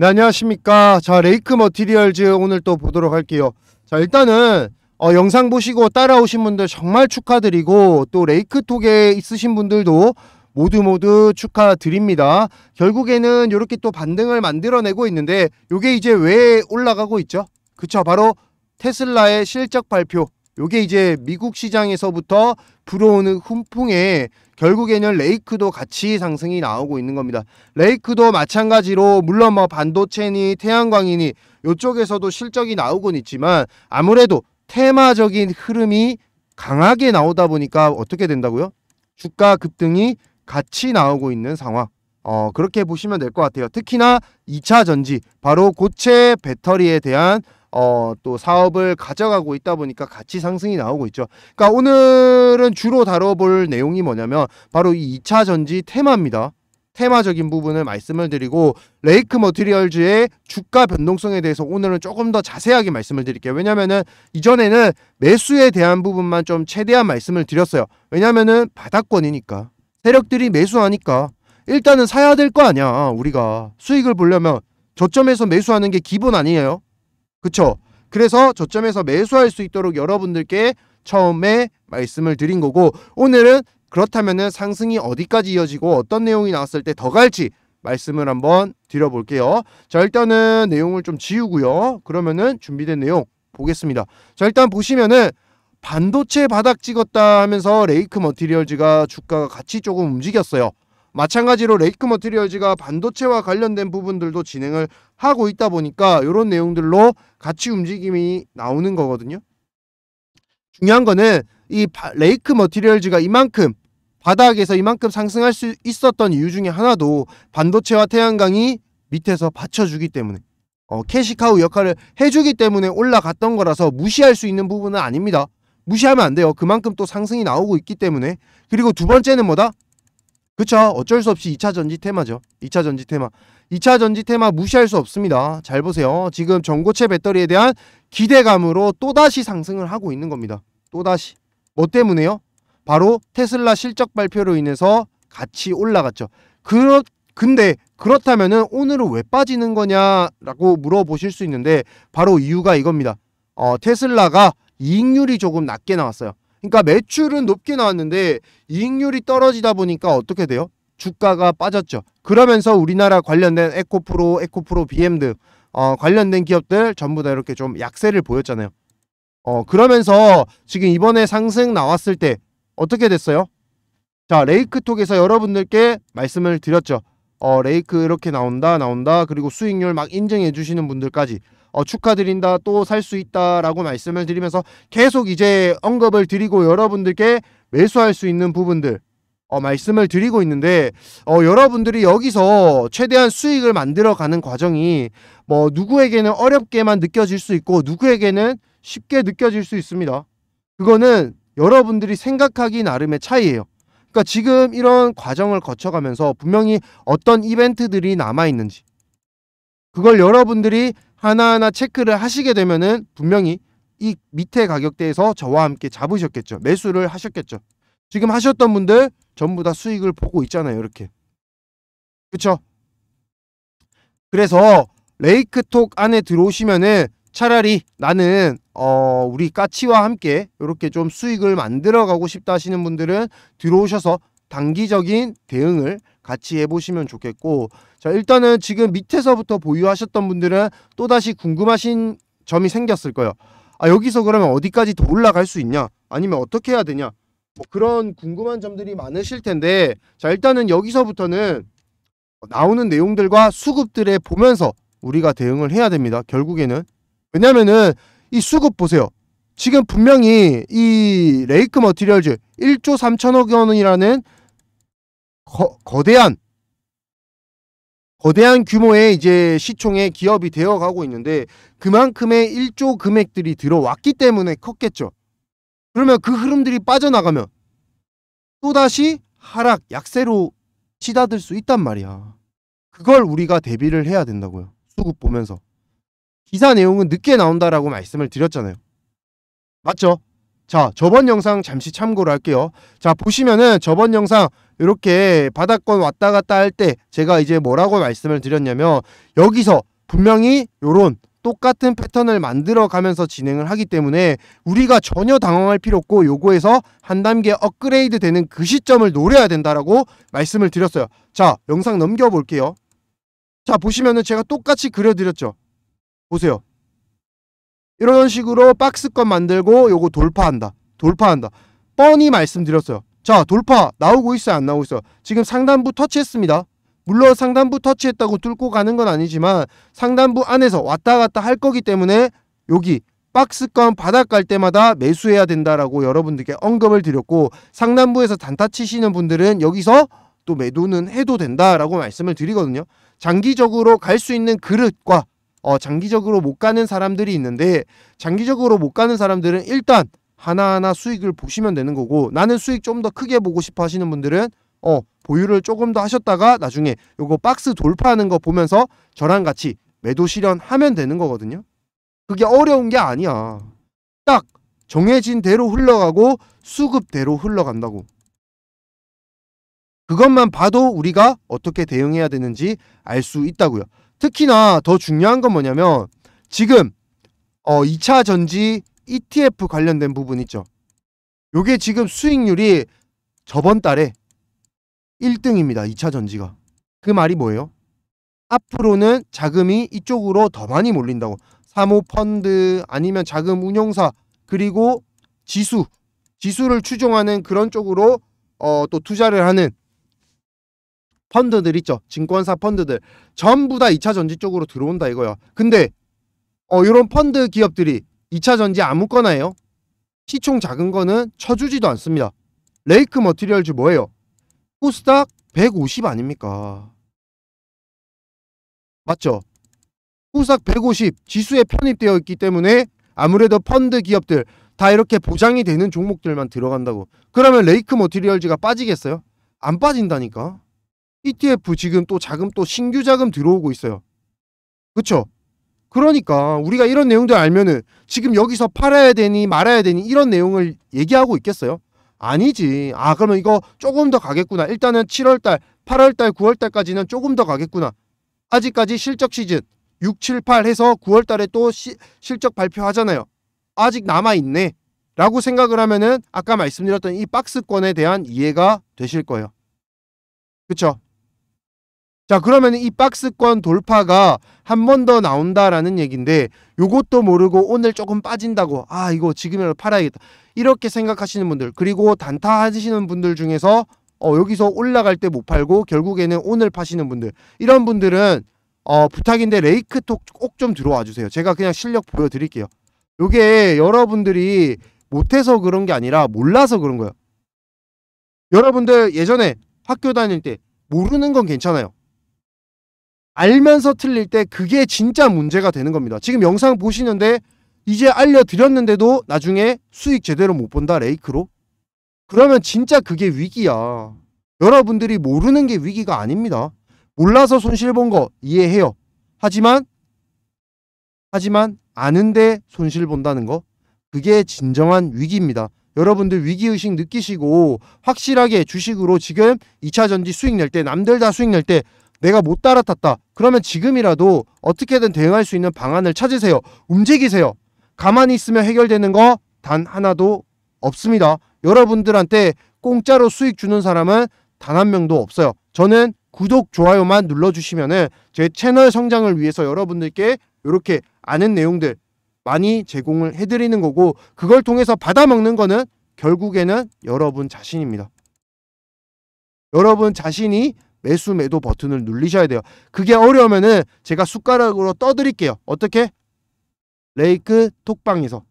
네, 안녕하십니까. 자, 레이크 머티리얼즈 오늘 또 보도록 할게요. 자, 일단은 어, 영상 보시고 따라오신 분들 정말 축하드리고 또 레이크톡에 있으신 분들도 모두 모두 축하드립니다. 결국에는 이렇게 또 반등을 만들어내고 있는데 이게 이제 왜 올라가고 있죠? 그쵸, 바로 테슬라의 실적 발표 요게 이제 미국 시장에서부터 불어오는 훈풍에 결국에는 레이크도 같이 상승이 나오고 있는 겁니다. 레이크도 마찬가지로 물론 뭐 반도체니 태양광이니 요쪽에서도 실적이 나오곤 있지만 아무래도 테마적인 흐름이 강하게 나오다 보니까 어떻게 된다고요? 주가 급등이 같이 나오고 있는 상황. 어, 그렇게 보시면 될 것 같아요. 특히나 2차 전지, 바로 고체 배터리에 대한 어, 또 사업을 가져가고 있다 보니까 가치 상승이 나오고 있죠. 그러니까 오늘은 주로 다뤄볼 내용이 뭐냐면 바로 이 2차 전지 테마입니다. 테마적인 부분을 말씀을 드리고 레이크 머티리얼즈의 주가 변동성에 대해서 오늘은 조금 더 자세하게 말씀을 드릴게요. 왜냐면은 이전에는 매수에 대한 부분만 좀 최대한 말씀을 드렸어요. 왜냐면은 바닥권이니까 세력들이 매수하니까 일단은 사야 될 거 아니야. 우리가 수익을 보려면 저점에서 매수하는 게 기본 아니에요. 그쵸? 그래서 저점에서 매수할 수 있도록 여러분들께 처음에 말씀을 드린 거고 오늘은 그렇다면 상승이 어디까지 이어지고 어떤 내용이 나왔을 때 더 갈지 말씀을 한번 드려볼게요. 자 일단은 내용을 좀 지우고요. 그러면은 준비된 내용 보겠습니다. 자 일단 보시면은 반도체 바닥 찍었다 하면서 레이크 머티리얼즈가 주가가 같이 조금 움직였어요. 마찬가지로 레이크 머티리얼즈가 반도체와 관련된 부분들도 진행을 하고 있다 보니까 이런 내용들로 같이 움직임이 나오는 거거든요. 중요한 거는 이 레이크 머티리얼즈가 이만큼 바닥에서 이만큼 상승할 수 있었던 이유 중에 하나도 반도체와 태양광이 밑에서 받쳐주기 때문에 어, 캐시카우 역할을 해주기 때문에 올라갔던 거라서 무시할 수 있는 부분은 아닙니다. 무시하면 안 돼요. 그만큼 또 상승이 나오고 있기 때문에 그리고 두 번째는 뭐다? 그쵸 어쩔 수 없이 2차 전지 테마죠 2차 전지 테마 2차 전지 테마 무시할 수 없습니다 잘 보세요 지금 전고체 배터리에 대한 기대감으로 또다시 상승을 하고 있는 겁니다 또다시 뭐 때문에요? 바로 테슬라 실적 발표로 인해서 같이 올라갔죠 그렇, 근데 그렇다면은 오늘은 왜 빠지는 거냐라고 물어보실 수 있는데 바로 이유가 이겁니다 어, 테슬라가 이익률이 조금 낮게 나왔어요 그러니까 매출은 높게 나왔는데 이익률이 떨어지다 보니까 어떻게 돼요? 주가가 빠졌죠. 그러면서 우리나라 관련된 에코프로, 에코프로 BM 등 어, 관련된 기업들 전부 다 이렇게 좀 약세를 보였잖아요. 어, 그러면서 지금 이번에 상승 나왔을 때 어떻게 됐어요? 자, 레이크톡에서 여러분들께 말씀을 드렸죠. 어, 레이크 이렇게 나온다, 나온다, 그리고 수익률 막 인증해 주시는 분들까지 어, 축하드린다 또 살 수 있다라고 말씀을 드리면서 계속 이제 언급을 드리고 여러분들께 매수할 수 있는 부분들 어, 말씀을 드리고 있는데 어, 여러분들이 여기서 최대한 수익을 만들어가는 과정이 뭐 누구에게는 어렵게만 느껴질 수 있고 누구에게는 쉽게 느껴질 수 있습니다. 그거는 여러분들이 생각하기 나름의 차이예요. 그러니까 지금 이런 과정을 거쳐가면서 분명히 어떤 이벤트들이 남아있는지 그걸 여러분들이 하나하나 체크를 하시게 되면은 분명히 이 밑에 가격대에서 저와 함께 잡으셨겠죠. 매수를 하셨겠죠. 지금 하셨던 분들 전부 다 수익을 보고 있잖아요. 이렇게. 그쵸? 그래서 레이크톡 안에 들어오시면은 차라리 나는 어 우리 까치와 함께 이렇게 좀 수익을 만들어 가고 싶다 하시는 분들은 들어오셔서 단기적인 대응을 같이 해보시면 좋겠고 자 일단은 지금 밑에서부터 보유하셨던 분들은 또다시 궁금하신 점이 생겼을 거예요 아 여기서 그러면 어디까지 더 올라갈 수 있냐 아니면 어떻게 해야 되냐 뭐 그런 궁금한 점들이 많으실 텐데 자 일단은 여기서부터는 나오는 내용들과 수급들에 보면서 우리가 대응을 해야 됩니다 결국에는 왜냐면은 이 수급 보세요 지금 분명히 이 레이크 머티리얼즈 1조 3천억 원이라는 거, 대한 거대한 규모의 이제 시총의 기업이 되어 가고 있는데 그만큼의 1조 금액들이 들어왔기 때문에 컸겠죠. 그러면 그 흐름들이 빠져나가면 또다시 하락 약세로 치닫을 수 있단 말이야. 그걸 우리가 대비를 해야 된다고요. 수급 보면서. 기사 내용은 늦게 나온다라고 말씀을 드렸잖아요. 맞죠? 자, 저번 영상 잠시 참고로 할게요. 자, 보시면은 저번 영상 이렇게 바닥권 왔다 갔다 할 때 제가 이제 뭐라고 말씀을 드렸냐면 여기서 분명히 요런 똑같은 패턴을 만들어 가면서 진행을 하기 때문에 우리가 전혀 당황할 필요 없고 요거에서 한 단계 업그레이드 되는 그 시점을 노려야 된다라고 말씀을 드렸어요. 자, 영상 넘겨 볼게요. 자, 보시면은 제가 똑같이 그려 드렸죠. 보세요. 이런 식으로 박스권 만들고 요거 돌파한다. 돌파한다. 뻔히 말씀드렸어요. 자 돌파 나오고 있어요 안 나오고 있어 지금 상단부 터치했습니다 물론 상단부 터치했다고 뚫고 가는 건 아니지만 상단부 안에서 왔다 갔다 할 거기 때문에 여기 박스권 바닥 갈 때마다 매수해야 된다라고 여러분들께 언급을 드렸고 상단부에서 단타 치시는 분들은 여기서 또 매도는 해도 된다라고 말씀을 드리거든요. 장기적으로 갈 수 있는 그릇과 어, 장기적으로 못 가는 사람들이 있는데 장기적으로 못 가는 사람들은 일단 하나하나 수익을 보시면 되는 거고 나는 수익 좀 더 크게 보고 싶어 하시는 분들은 어 보유를 조금 더 하셨다가 나중에 요거 박스 돌파하는 거 보면서 저랑 같이 매도 실현하면 되는 거거든요. 그게 어려운 게 아니야. 딱 정해진 대로 흘러가고 수급대로 흘러간다고. 그것만 봐도 우리가 어떻게 대응해야 되는지 알 수 있다고요. 특히나 더 중요한 건 뭐냐면 지금 어 2차 전지 ETF 관련된 부분 있죠. 요게 지금 수익률이 저번 달에 1등입니다. 2차 전지가. 그 말이 뭐예요? 앞으로는 자금이 이쪽으로 더 많이 몰린다고. 사모펀드 아니면 자금 운용사 그리고 지수 지수를 추종하는 그런 쪽으로 어, 또 투자를 하는 펀드들 있죠. 증권사 펀드들 전부 다 2차 전지 쪽으로 들어온다 이거야. 근데 어, 이런 펀드 기업들이 2차 전지 아무거나예요. 시총 작은 거는 쳐주지도 않습니다. 레이크 머티리얼즈 뭐예요? 코스닥 150 아닙니까? 맞죠? 코스닥 150 지수에 편입되어 있기 때문에 아무래도 펀드 기업들 다 이렇게 보장이 되는 종목들만 들어간다고. 그러면 레이크 머티리얼즈가 빠지겠어요? 안 빠진다니까. ETF 지금 또 자금 또 신규 자금 들어오고 있어요. 그쵸? 그러니까 우리가 이런 내용들 알면은 지금 여기서 팔아야 되니 말아야 되니 이런 내용을 얘기하고 있겠어요? 아니지. 아, 그러면 이거 조금 더 가겠구나. 일단은 7월달, 8월달, 9월달까지는 조금 더 가겠구나. 아직까지 실적 시즌 6, 7, 8 해서 9월달에 또 시, 실적 발표하잖아요. 아직 남아있네. 라고 생각을 하면은 아까 말씀드렸던 이 박스권에 대한 이해가 되실 거예요. 그쵸? 자 그러면 이 박스권 돌파가 한 번 더 나온다라는 얘기인데 요것도 모르고 오늘 조금 빠진다고 아 이거 지금이라도 팔아야겠다 이렇게 생각하시는 분들 그리고 단타 하시는 분들 중에서 어, 여기서 올라갈 때 못 팔고 결국에는 오늘 파시는 분들 이런 분들은 어, 부탁인데 레이크톡 꼭 좀 들어와 주세요 제가 그냥 실력 보여드릴게요 요게 여러분들이 못해서 그런 게 아니라 몰라서 그런 거예요 여러분들 예전에 학교 다닐 때 모르는 건 괜찮아요 알면서 틀릴 때 그게 진짜 문제가 되는 겁니다. 지금 영상 보시는데 이제 알려드렸는데도 나중에 수익 제대로 못 본다 레이크로? 그러면 진짜 그게 위기야. 여러분들이 모르는 게 위기가 아닙니다. 몰라서 손실 본 거 이해해요. 하지만 하지만 아는데 손실 본다는 거 그게 진정한 위기입니다. 여러분들 위기의식 느끼시고 확실하게 주식으로 지금 2차전지 수익 낼 때 남들 다 수익 낼때 내가 못 따라탔다. 그러면 지금이라도 어떻게든 대응할 수 있는 방안을 찾으세요. 움직이세요. 가만히 있으면 해결되는 거 단 하나도 없습니다. 여러분들한테 공짜로 수익 주는 사람은 단 한 명도 없어요. 저는 구독, 좋아요만 눌러주시면제 채널 성장을 위해서 여러분들께 이렇게 아는 내용들 많이 제공을 해드리는 거고 그걸 통해서 받아먹는 거는 결국에는 여러분 자신입니다. 여러분 자신이 매수 매도 버튼을 눌리셔야 돼요. 그게 어려우면은 제가 숟가락으로 떠드릴게요. 어떻게? 레이크 톡방에서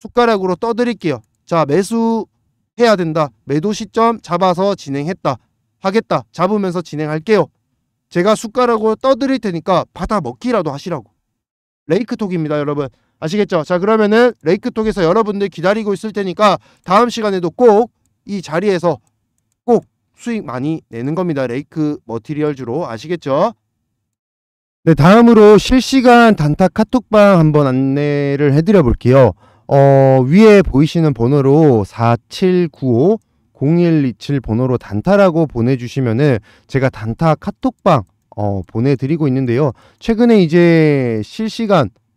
숟가락으로 떠드릴게요. 자, 매수 해야 된다. 매도 시점 잡아서 진행했다. 하겠다. 잡으면서 진행할게요. 제가 숟가락으로 떠드릴 테니까 받아 먹기라도 하시라고. 레이크톡입니다, 여러분. 아시겠죠? 자, 그러면은 레이크톡에서 여러분들 기다리고 있을 테니까 다음 시간에도 꼭 이 자리에서 수익 많이 내는 겁니다. 레이크 머티리얼 주로 아시겠죠? 네, 다음으로 실시간 단타 카톡방 한번 안내를 해드려 볼게요. 어, 위에 보이시는 번호로 4795 0127 번호로 단타라고 보내주시면은 제가 단타 카톡방 어, 보내드리고 있는데요. 최근에 이제 실시간